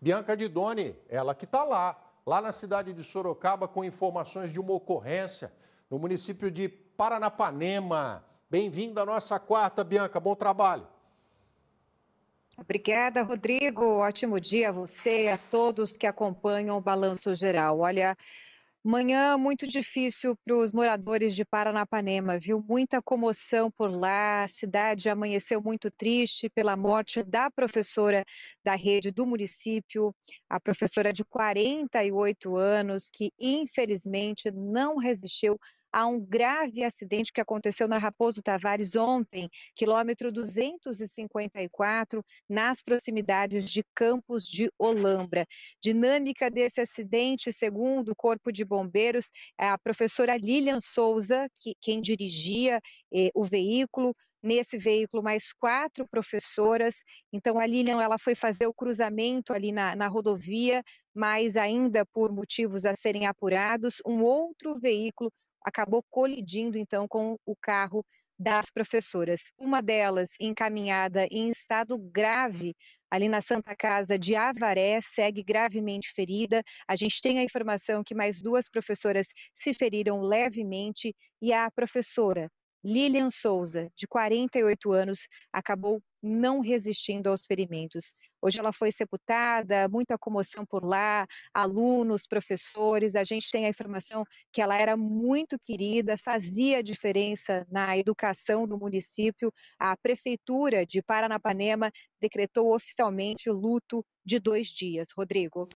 Bianca Didoni, ela que está lá, lá na cidade de Sorocaba, com informações de uma ocorrência no município de Paranapanema. Bem-vinda à nossa quarta, Bianca. Bom trabalho. Obrigada, Rodrigo. Ótimo dia a você e a todos que acompanham o Balanço Geral. Olha, Manhã muito difícil para os moradores de Paranapanema, viu? Muita comoção por lá. A cidade amanheceu muito triste pela morte da professora da rede do município, a professora de 48 anos, que infelizmente não resistiu a um grave acidente que aconteceu na Raposo Tavares ontem, quilômetro 254, nas proximidades de Campos de Olambra. Dinâmica desse acidente, segundo o Corpo de Bombeiros, é a professora Lilian Souza, que, quem dirigia eh, o veículo, nesse veículo mais quatro professoras. Então a Lilian ela foi fazer o cruzamento ali na, na rodovia, mas ainda por motivos a serem apurados, um outro veículo acabou colidindo então com o carro das professoras. Uma delas, encaminhada em estado grave ali na Santa Casa de Avaré, segue gravemente ferida. A gente tem a informação que mais duas professoras se feriram levemente e a professora Lilian Souza, de 48 anos, acabou não resistindo aos ferimentos. Hoje ela foi sepultada, muita comoção por lá, alunos, professores, a gente tem a informação que ela era muito querida, fazia diferença na educação do município. A prefeitura de Paranapanema decretou oficialmente o luto de dois dias. Rodrigo.